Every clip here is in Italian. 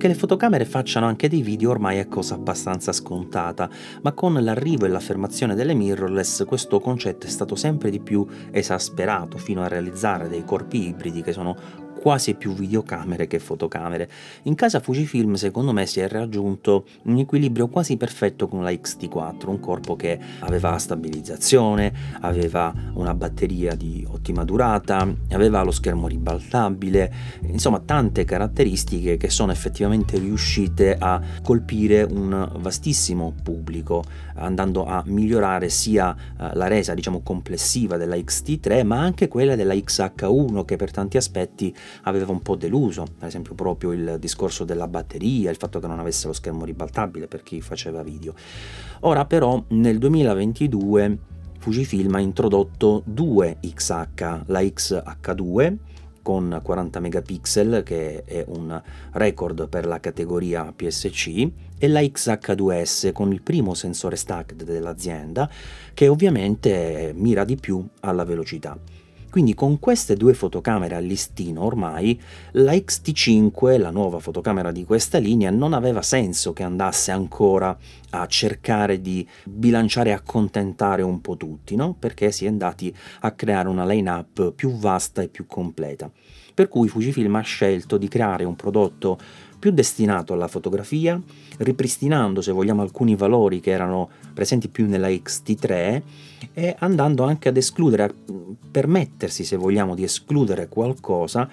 Che le fotocamere facciano anche dei video ormai è cosa abbastanza scontata, ma con l'arrivo e l'affermazione delle mirrorless questo concetto è stato sempre di più esasperato fino a realizzare dei corpi ibridi che sono quasi più videocamere che fotocamere. In casa Fujifilm secondo me si è raggiunto un equilibrio quasi perfetto con la X-T4, un corpo che aveva stabilizzazione, aveva una batteria di ottima durata, aveva lo schermo ribaltabile, insomma tante caratteristiche che sono effettivamente riuscite a colpire un vastissimo pubblico, andando a migliorare sia eh, la resa diciamo complessiva della X-T3 ma anche quella della XH1 che per tanti aspetti aveva un po' deluso, ad esempio proprio il discorso della batteria, il fatto che non avesse lo schermo ribaltabile per chi faceva video. Ora però nel 2022 Fujifilm ha introdotto due XH, la XH2 con 40 megapixel che è un record per la categoria PSC e la XH2S con il primo sensore stacked dell'azienda che ovviamente mira di più alla velocità. Quindi con queste due fotocamere a listino ormai, la X-T5, la nuova fotocamera di questa linea, non aveva senso che andasse ancora a cercare di bilanciare e accontentare un po' tutti, no? perché si è andati a creare una line-up più vasta e più completa. Per cui Fujifilm ha scelto di creare un prodotto più destinato alla fotografia, ripristinando se vogliamo alcuni valori che erano presenti più nella xt 3 e andando anche ad escludere, a permettersi se vogliamo di escludere qualcosa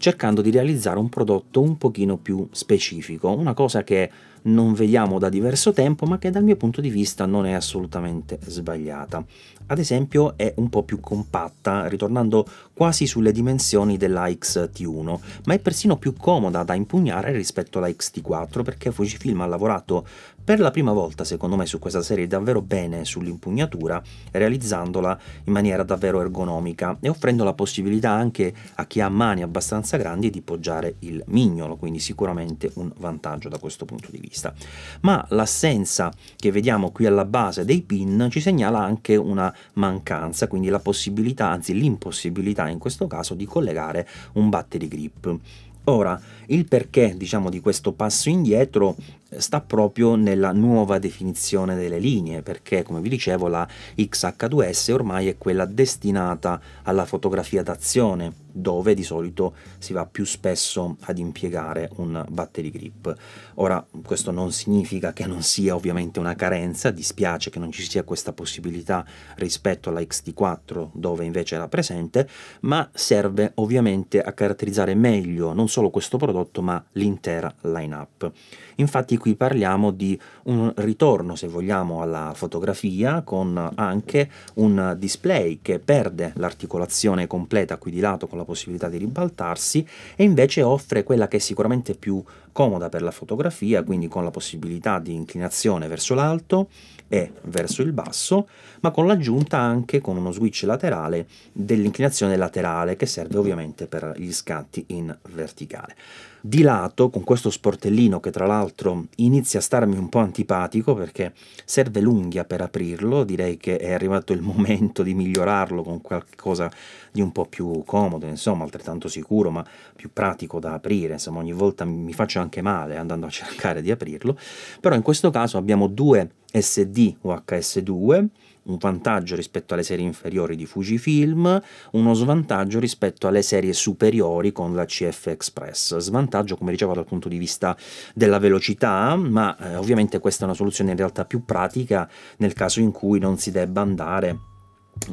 cercando di realizzare un prodotto un pochino più specifico, una cosa che non vediamo da diverso tempo ma che dal mio punto di vista non è assolutamente sbagliata. Ad esempio è un po' più compatta, ritornando quasi sulle dimensioni della X-T1, ma è persino più comoda da impugnare rispetto alla X-T4 perché Fujifilm ha lavorato per la prima volta, secondo me, su questa serie davvero bene sull'impugnatura, realizzandola in maniera davvero ergonomica e offrendo la possibilità anche a chi ha mani abbastanza grandi di poggiare il mignolo, quindi sicuramente un vantaggio da questo punto di vista. Ma l'assenza che vediamo qui alla base dei pin ci segnala anche una mancanza, quindi la possibilità, anzi l'impossibilità in questo caso, di collegare un battery grip. Ora, il perché diciamo, di questo passo indietro sta proprio nella nuova definizione delle linee, perché come vi dicevo la XH2S ormai è quella destinata alla fotografia d'azione, dove di solito si va più spesso ad impiegare un battery grip. Ora questo non significa che non sia ovviamente una carenza, dispiace che non ci sia questa possibilità rispetto alla XT4 dove invece era presente, ma serve ovviamente a caratterizzare meglio non solo questo prodotto ma l'intera lineup. Infatti qui parliamo di un ritorno se vogliamo alla fotografia con anche un display che perde l'articolazione completa qui di lato con la possibilità di ribaltarsi e invece offre quella che è sicuramente più comoda per la fotografia, quindi con la possibilità di inclinazione verso l'alto e verso il basso, ma con l'aggiunta anche con uno switch laterale dell'inclinazione laterale che serve ovviamente per gli scatti in verticale. Di lato, con questo sportellino che tra l'altro inizia a starmi un po' antipatico perché serve l'unghia per aprirlo, direi che è arrivato il momento di migliorarlo con qualcosa di un po' più comodo, insomma altrettanto sicuro ma più pratico da aprire, insomma ogni volta mi faccio anche male andando a cercare di aprirlo, però in questo caso abbiamo due SD UHS2 un vantaggio rispetto alle serie inferiori di Fujifilm, uno svantaggio rispetto alle serie superiori con la CF Express. Svantaggio, come dicevo, dal punto di vista della velocità, ma eh, ovviamente questa è una soluzione in realtà più pratica nel caso in cui non si debba andare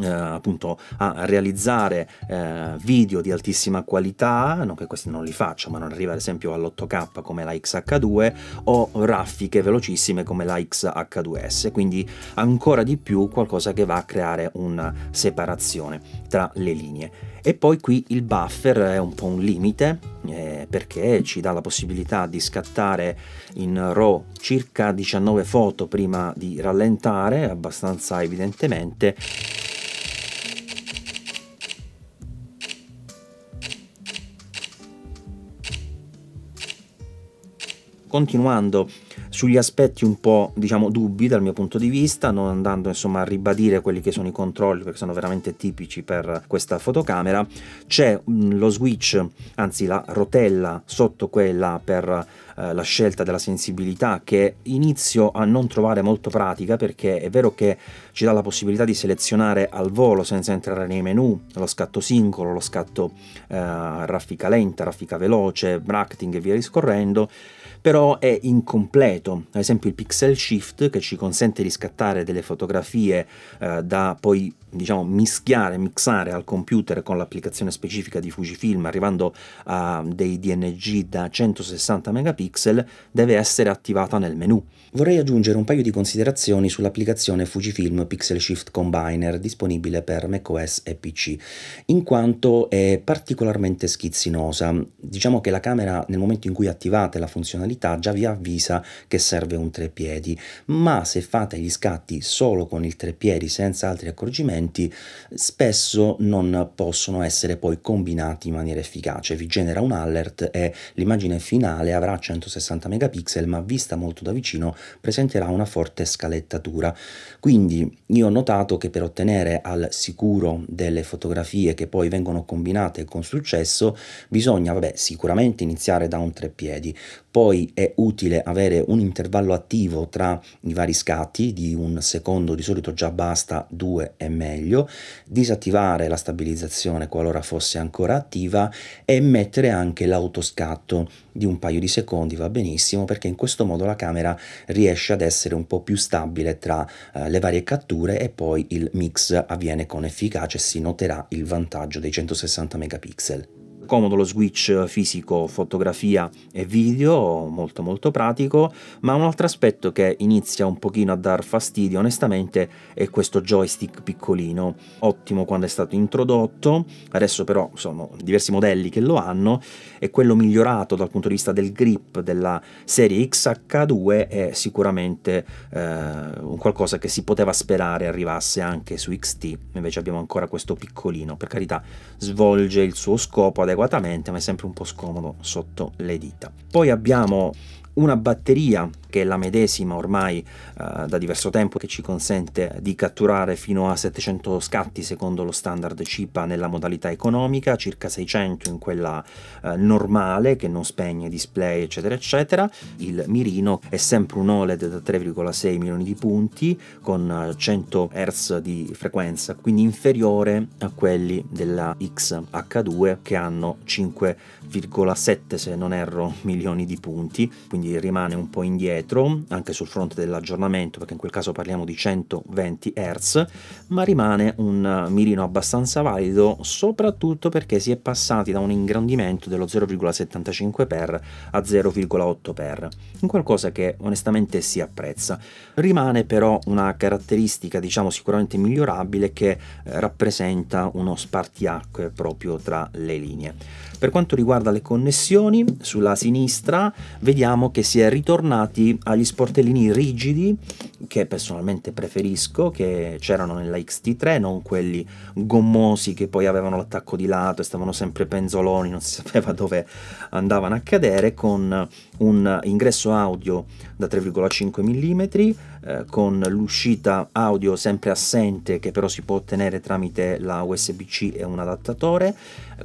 eh, appunto a realizzare eh, video di altissima qualità, non che questi non li faccia, ma non arriva ad esempio all'8K come la XH2 o raffiche velocissime come la XH2S, quindi ancora di più qualcosa che va a creare una separazione tra le linee. E poi qui il buffer è un po' un limite eh, perché ci dà la possibilità di scattare in RAW circa 19 foto prima di rallentare, abbastanza evidentemente, continuando sugli aspetti un po' diciamo dubbi dal mio punto di vista, non andando insomma a ribadire quelli che sono i controlli perché sono veramente tipici per questa fotocamera, c'è lo switch, anzi la rotella sotto quella per eh, la scelta della sensibilità che inizio a non trovare molto pratica perché è vero che ci dà la possibilità di selezionare al volo senza entrare nei menu lo scatto singolo, lo scatto eh, raffica lenta, raffica veloce, bracting e via discorrendo, però è incompleto concreto, ad esempio il pixel shift che ci consente di scattare delle fotografie eh, da poi diciamo, mischiare, mixare al computer con l'applicazione specifica di Fujifilm, arrivando a dei DNG da 160 megapixel, deve essere attivata nel menu. Vorrei aggiungere un paio di considerazioni sull'applicazione Fujifilm Pixel Shift Combiner disponibile per macOS e PC, in quanto è particolarmente schizzinosa. Diciamo che la camera nel momento in cui attivate la funzionalità già vi avvisa che serve un treppiedi, ma se fate gli scatti solo con il treppiedi senza altri accorgimenti strumenti spesso non possono essere poi combinati in maniera efficace. Vi genera un alert e l'immagine finale avrà 160 megapixel ma vista molto da vicino presenterà una forte scalettatura. Quindi io ho notato che per ottenere al sicuro delle fotografie che poi vengono combinate con successo bisogna vabbè, sicuramente iniziare da un tre piedi, poi è utile avere un intervallo attivo tra i vari scatti di un secondo, di solito già basta due e mezzo meglio, disattivare la stabilizzazione qualora fosse ancora attiva e mettere anche l'autoscatto di un paio di secondi va benissimo perché in questo modo la camera riesce ad essere un po' più stabile tra eh, le varie catture e poi il mix avviene con efficacia e si noterà il vantaggio dei 160 megapixel comodo lo switch fisico fotografia e video, molto molto pratico, ma un altro aspetto che inizia un pochino a dar fastidio onestamente è questo joystick piccolino, ottimo quando è stato introdotto, adesso però sono diversi modelli che lo hanno e quello migliorato dal punto di vista del grip della serie XH2 è sicuramente eh, un qualcosa che si poteva sperare arrivasse anche su XT, invece abbiamo ancora questo piccolino, per carità svolge il suo scopo adesso adeguatamente ma è sempre un po' scomodo sotto le dita. Poi abbiamo una batteria che è la medesima ormai eh, da diverso tempo che ci consente di catturare fino a 700 scatti secondo lo standard CIPA nella modalità economica, circa 600 in quella eh, normale che non spegne display eccetera eccetera. Il mirino è sempre un OLED da 3,6 milioni di punti con 100 eh, Hz di frequenza, quindi inferiore a quelli della XH2 che hanno 5,7 se non erro milioni di punti, quindi rimane un po' indietro indietro, anche sul fronte dell'aggiornamento, perché in quel caso parliamo di 120 Hz, ma rimane un mirino abbastanza valido, soprattutto perché si è passati da un ingrandimento dello 0,75x a 0,8x, in qualcosa che onestamente si apprezza. Rimane però una caratteristica, diciamo sicuramente migliorabile, che eh, rappresenta uno spartiacque proprio tra le linee. Per quanto riguarda le connessioni, sulla sinistra vediamo che si è ritornati agli sportellini rigidi che personalmente preferisco, che c'erano nella XT3, non quelli gommosi che poi avevano l'attacco di lato e stavano sempre penzoloni, non si sapeva dove andavano a cadere, con un ingresso audio da 3,5 mm, eh, con l'uscita audio sempre assente che però si può ottenere tramite la USB-C e un adattatore,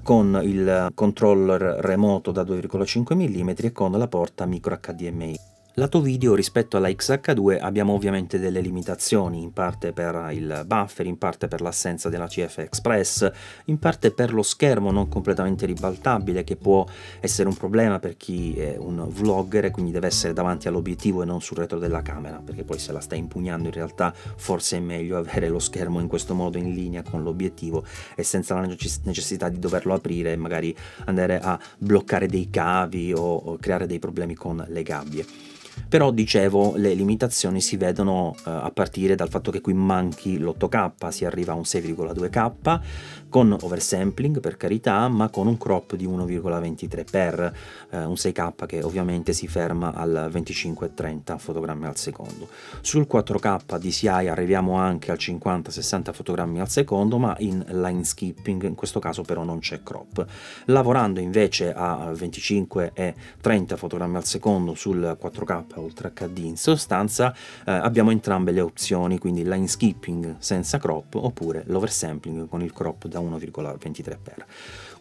con il controller remoto da 2,5 mm e con la porta micro HDMI. Lato video rispetto alla XH2 abbiamo ovviamente delle limitazioni, in parte per il buffer, in parte per l'assenza della CF Express, in parte per lo schermo non completamente ribaltabile che può essere un problema per chi è un vlogger e quindi deve essere davanti all'obiettivo e non sul retro della camera, perché poi se la sta impugnando in realtà forse è meglio avere lo schermo in questo modo in linea con l'obiettivo e senza la necessità di doverlo aprire e magari andare a bloccare dei cavi o creare dei problemi con le gabbie. Però dicevo, le limitazioni si vedono eh, a partire dal fatto che qui manchi l'8K, si arriva a un 6,2K con oversampling per carità, ma con un crop di 123 per eh, un 6K che ovviamente si ferma al 25-30 fotogrammi al secondo. Sul 4K DCI arriviamo anche al 50-60 fotogrammi al secondo, ma in line skipping, in questo caso però non c'è crop. Lavorando invece a 25 e 30 fotogrammi al secondo sul 4K Up o il track In sostanza eh, abbiamo entrambe le opzioni, quindi line skipping senza crop oppure l'oversampling con il crop da 1,23 per.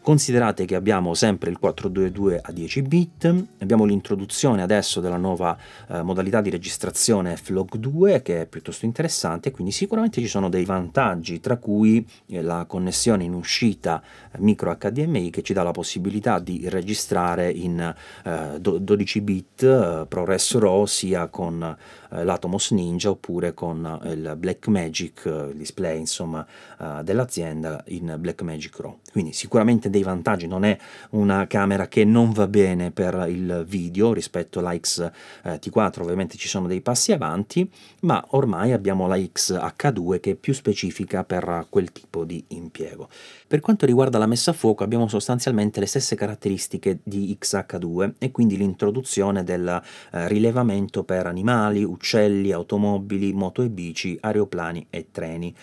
Considerate che abbiamo sempre il 422 a 10 bit, abbiamo l'introduzione adesso della nuova eh, modalità di registrazione FLOG2 che è piuttosto interessante, quindi sicuramente ci sono dei vantaggi, tra cui eh, la connessione in uscita eh, micro HDMI che ci dà la possibilità di registrare in eh, 12 bit eh, ProRes RAW sia con eh, l'Atomos Ninja oppure con il Blackmagic, il display insomma dell'azienda in Blackmagic RAW. Quindi sicuramente dei vantaggi, non è una camera che non va bene per il video rispetto alla X-T4, eh, ovviamente ci sono dei passi avanti, ma ormai abbiamo la X-H2 che è più specifica per quel tipo di impiego. Per quanto riguarda la messa a fuoco abbiamo sostanzialmente le stesse caratteristiche di X-H2 e quindi l'introduzione del eh, rilevamento per animali, uccelli, automobili, moto e bici, aeroplani e treni.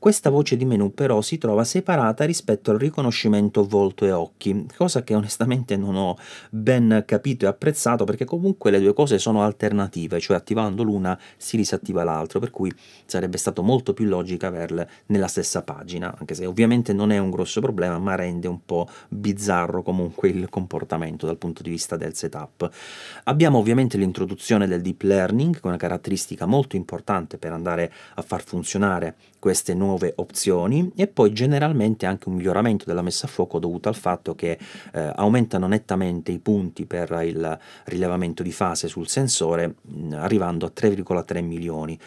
Questa voce di menu però si trova separata rispetto al riconoscimento volto e occhi, cosa che onestamente non ho ben capito e apprezzato perché comunque le due cose sono alternative, cioè attivando l'una si disattiva l'altro, per cui sarebbe stato molto più logico averle nella stessa pagina, anche se ovviamente non è un grosso problema ma rende un po' bizzarro comunque il comportamento dal punto di vista del setup. Abbiamo ovviamente l'introduzione del deep learning, che è una caratteristica molto importante per andare a far funzionare queste nuove nuove opzioni e poi generalmente anche un miglioramento della messa a fuoco dovuto al fatto che eh, aumentano nettamente i punti per il rilevamento di fase sul sensore mh, mm, arrivando a 3,3 milioni.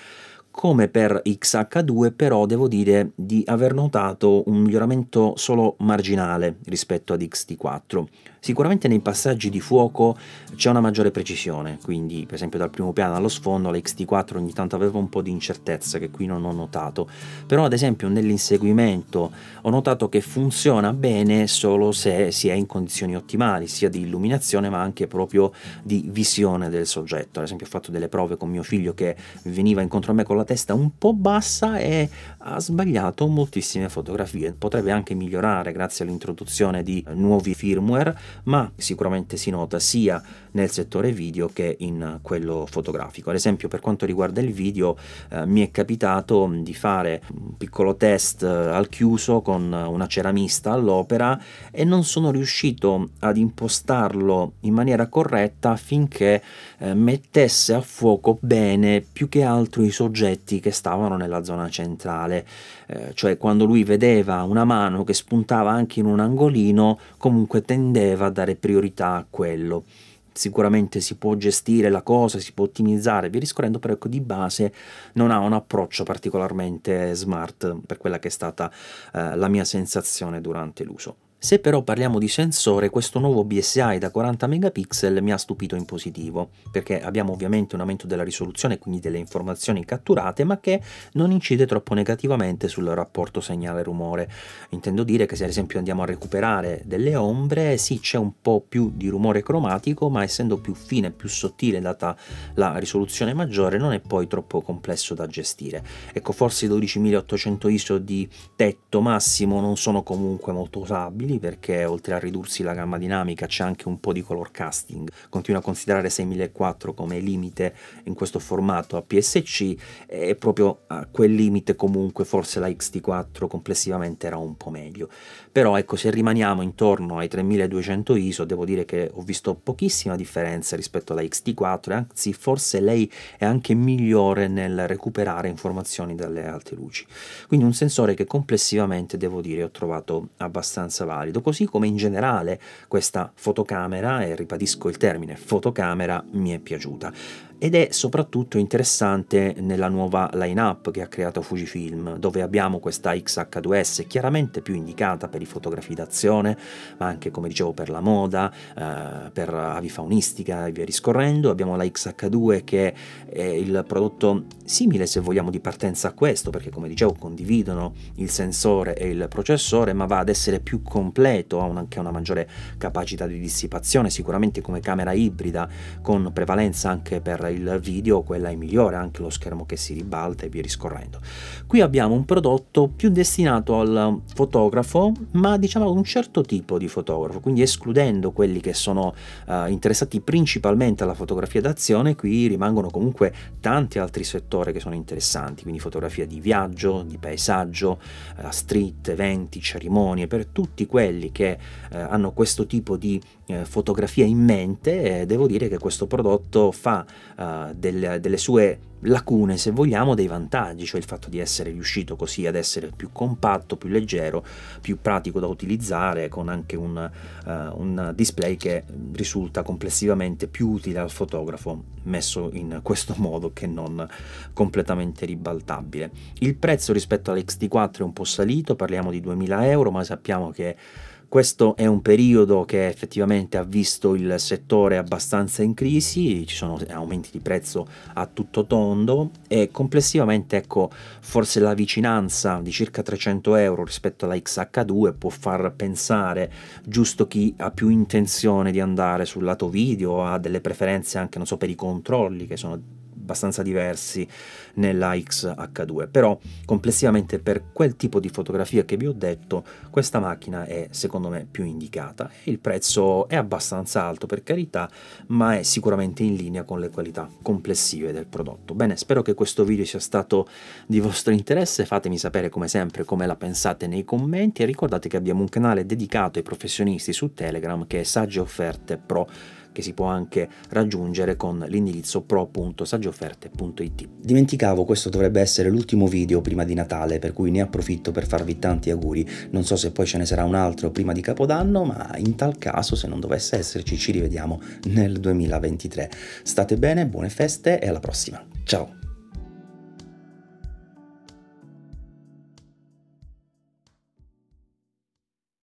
Come per XH2 però devo dire di aver notato un miglioramento solo marginale rispetto ad XT4. Sicuramente nei passaggi di fuoco c'è una maggiore precisione, quindi per esempio dal primo piano allo sfondo la XT4 ogni tanto aveva un po' di incertezza che qui non ho notato, però ad esempio nell'inseguimento ho notato che funziona bene solo se si è in condizioni ottimali, sia di illuminazione ma anche proprio di visione del soggetto. Ad esempio ho fatto delle prove con mio figlio che veniva incontro a me con la testa un po' bassa e ha sbagliato moltissime fotografie. Potrebbe anche migliorare grazie all'introduzione di nuovi firmware ma sicuramente si nota sia nel settore video che in quello fotografico. Ad esempio per quanto riguarda il video eh, mi è capitato di fare un piccolo test eh, al chiuso con una ceramista all'opera e non sono riuscito ad impostarlo in maniera corretta affinché eh, mettesse a fuoco bene più che altro i soggetti che stavano nella zona centrale, eh, cioè quando lui vedeva una mano che spuntava anche in un angolino comunque tendeva doveva dare priorità a quello. Sicuramente si può gestire la cosa, si può ottimizzare, via discorrendo, però ecco di base non ha un approccio particolarmente smart per quella che è stata eh, la mia sensazione durante l'uso. Se però parliamo di sensore, questo nuovo BSI da 40 megapixel mi ha stupito in positivo, perché abbiamo ovviamente un aumento della risoluzione, quindi delle informazioni catturate, ma che non incide troppo negativamente sul rapporto segnale-rumore. Intendo dire che se ad esempio andiamo a recuperare delle ombre, sì c'è un po' più di rumore cromatico, ma essendo più fine, e più sottile, data la risoluzione maggiore, non è poi troppo complesso da gestire. Ecco, forse i 12800 ISO di tetto massimo non sono comunque molto usabili, disponibili perché oltre a ridursi la gamma dinamica c'è anche un po' di color casting. Continuo a considerare 6004 come limite in questo formato a PSC e proprio a quel limite comunque forse la XT4 complessivamente era un po' meglio. Però ecco se rimaniamo intorno ai 3200 ISO devo dire che ho visto pochissima differenza rispetto alla XT4 e anzi forse lei è anche migliore nel recuperare informazioni dalle alte luci. Quindi un sensore che complessivamente devo dire ho trovato abbastanza valido valido, così come in generale questa fotocamera, e ripetisco il termine fotocamera, mi è piaciuta ed è soprattutto interessante nella nuova line-up che ha creato Fujifilm, dove abbiamo questa XH2S chiaramente più indicata per i fotografi d'azione, ma anche come dicevo per la moda, eh, per avifaunistica e via discorrendo. Abbiamo la XH2 che è il prodotto simile se vogliamo di partenza a questo, perché come dicevo condividono il sensore e il processore, ma va ad essere più completo, ha anche una maggiore capacità di dissipazione, sicuramente come camera ibrida con prevalenza anche per il video quella è migliore, anche lo schermo che si ribalta e via discorrendo. Qui abbiamo un prodotto più destinato al fotografo, ma diciamo ad un certo tipo di fotografo, quindi escludendo quelli che sono eh, interessati principalmente alla fotografia d'azione, qui rimangono comunque tanti altri settori che sono interessanti, quindi fotografia di viaggio, di paesaggio, eh, street, eventi, cerimonie, per tutti quelli che eh, hanno questo tipo di eh, fotografia in mente, e devo dire che questo prodotto fa eh, del, delle sue lacune, se vogliamo, dei vantaggi, cioè il fatto di essere riuscito così ad essere più compatto, più leggero, più pratico da utilizzare, con anche un, eh, un display che risulta complessivamente più utile al fotografo, messo in questo modo che non completamente ribaltabile. Il prezzo rispetto all'XT4 è un po' salito, parliamo di 2000 euro, ma sappiamo che questo è un periodo che effettivamente ha visto il settore abbastanza in crisi, ci sono aumenti di prezzo a tutto tondo e complessivamente ecco forse la vicinanza di circa 300 euro rispetto alla XH2 può far pensare giusto chi ha più intenzione di andare sul lato video, ha delle preferenze anche non so per i controlli che sono abbastanza diversi nella X-H2, però complessivamente per quel tipo di fotografia che vi ho detto questa macchina è secondo me più indicata. Il prezzo è abbastanza alto per carità, ma è sicuramente in linea con le qualità complessive del prodotto. Bene, spero che questo video sia stato di vostro interesse, fatemi sapere come sempre come la pensate nei commenti e ricordate che abbiamo un canale dedicato ai professionisti su Telegram che è Sagge Offerte Pro che si può anche raggiungere con l'indirizzo pro.saggioferte.it. Dimenticavo, questo dovrebbe essere l'ultimo video prima di Natale, per cui ne approfitto per farvi tanti auguri. Non so se poi ce ne sarà un altro prima di Capodanno, ma in tal caso, se non dovesse esserci, ci rivediamo nel 2023. State bene, buone feste e alla prossima. Ciao!